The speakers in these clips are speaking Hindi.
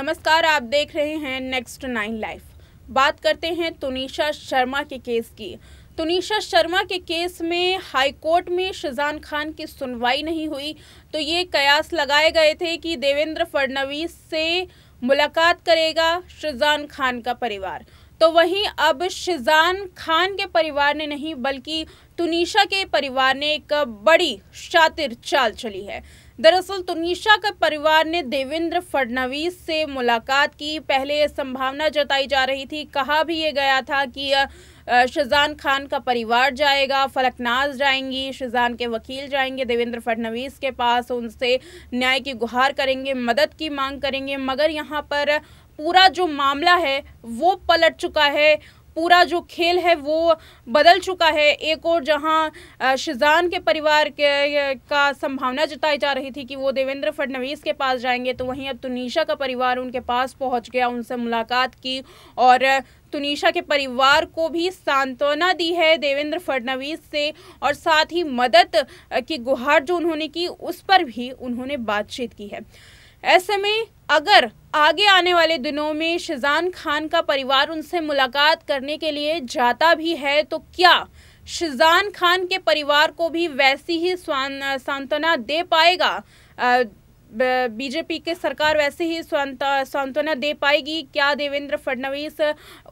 नमस्कार आप देख रहे हैं नेक्स्ट नाइन लाइफ बात करते हैं तुनिशा शर्मा के केस की तुनिशा शर्मा के केस में कोर्ट में शिजान खान की सुनवाई नहीं हुई तो ये कयास लगाए गए थे कि देवेंद्र फडणवीस से मुलाकात करेगा शिजान खान का परिवार तो वहीं अब शिजान खान के परिवार ने नहीं बल्कि तुनिशा के परिवार ने एक बड़ी शातिर चाल चली है दरअसल तुनिशा का परिवार ने देवेंद्र फडणवीस से मुलाकात की पहले संभावना जताई जा रही थी कहा भी ये गया था कि शजान खान का परिवार जाएगा फलकनाज जाएंगी शजान के वकील जाएंगे देवेंद्र फडणवीस के पास उनसे न्याय की गुहार करेंगे मदद की मांग करेंगे मगर यहाँ पर पूरा जो मामला है वो पलट चुका है पूरा जो खेल है वो बदल चुका है एक और जहां शिजान के परिवार के का संभावना जताई जा रही थी कि वो देवेंद्र फडणवीस के पास जाएंगे तो वहीं अब तुनिशा का परिवार उनके पास पहुंच गया उनसे मुलाकात की और तुनिशा के परिवार को भी सांत्वना दी है देवेंद्र फडणवीस से और साथ ही मदद की गुहार जो उन्होंने की उस पर भी उन्होंने बातचीत की है ऐसे में अगर आगे आने वाले दिनों में शिजान खान का परिवार उनसे मुलाकात करने के लिए जाता भी है तो क्या शिजान खान के परिवार को भी वैसी ही सांत्वना दे पाएगा बीजेपी के सरकार वैसे ही सांत्वना दे पाएगी क्या देवेंद्र फडणवीस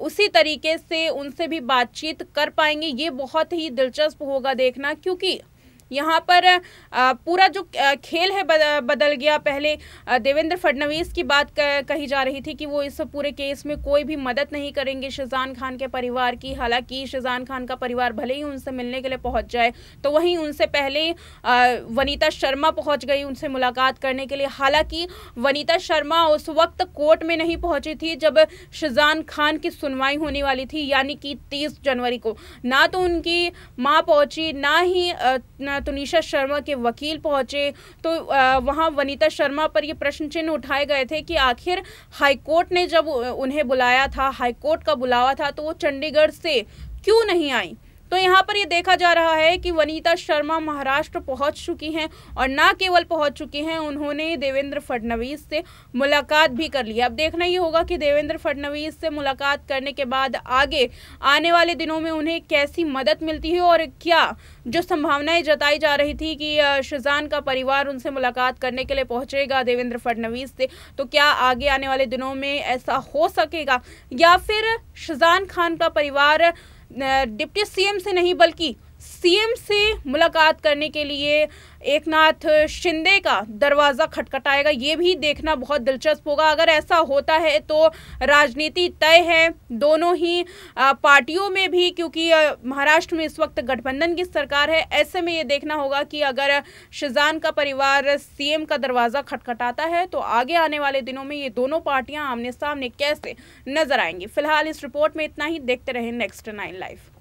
उसी तरीके से उनसे भी बातचीत कर पाएंगे ये बहुत ही दिलचस्प होगा देखना क्योंकि यहाँ पर पूरा जो खेल है बदल गया पहले देवेंद्र फडणवीस की बात कही जा रही थी कि वो इस पूरे केस में कोई भी मदद नहीं करेंगे शिजान खान के परिवार की हालांकि शिजान खान का परिवार भले ही उनसे मिलने के लिए पहुंच जाए तो वहीं उनसे पहले वनीता शर्मा पहुंच गई उनसे मुलाकात करने के लिए हालांकि वनीता शर्मा उस वक्त कोर्ट में नहीं पहुंची थी जब शिजान खान की सुनवाई होने वाली थी यानी कि तीस जनवरी को ना तो उनकी माँ पहुंची ना ही आ, तुनिशा शर्मा के वकील पहुंचे तो वहां वनीता शर्मा पर ये प्रश्न चिन्ह उठाए गए थे कि आखिर हाईकोर्ट ने जब उन्हें बुलाया था हाईकोर्ट का बुलावा था तो वो चंडीगढ़ से क्यों नहीं आई तो यहाँ पर ये देखा जा रहा है कि वनीता शर्मा महाराष्ट्र पहुँच चुकी हैं और ना केवल पहुँच चुकी हैं उन्होंने देवेंद्र फडणवीस से मुलाकात भी कर ली अब देखना ही होगा कि देवेंद्र फडणवीस से मुलाकात करने के बाद आगे आने वाले दिनों में उन्हें कैसी मदद मिलती है और क्या जो संभावनाएं जताई जा रही थी कि शिजान का परिवार उनसे मुलाकात करने के लिए पहुँचेगा देवेंद्र फडणवीस से तो क्या आगे आने वाले दिनों में ऐसा हो सकेगा या फिर शिजान खान का परिवार डिप्टी सीएम से नहीं बल्कि सीएम से मुलाकात करने के लिए एकनाथ शिंदे का दरवाज़ा खटखटाएगा ये भी देखना बहुत दिलचस्प होगा अगर ऐसा होता है तो राजनीति तय है दोनों ही पार्टियों में भी क्योंकि महाराष्ट्र में इस वक्त गठबंधन की सरकार है ऐसे में ये देखना होगा कि अगर शिजान का परिवार सीएम का दरवाज़ा खटखटाता है तो आगे आने वाले दिनों में ये दोनों पार्टियां आमने सामने कैसे नजर आएंगी फिलहाल इस रिपोर्ट में इतना ही देखते रहें नेक्स्ट नाइन लाइफ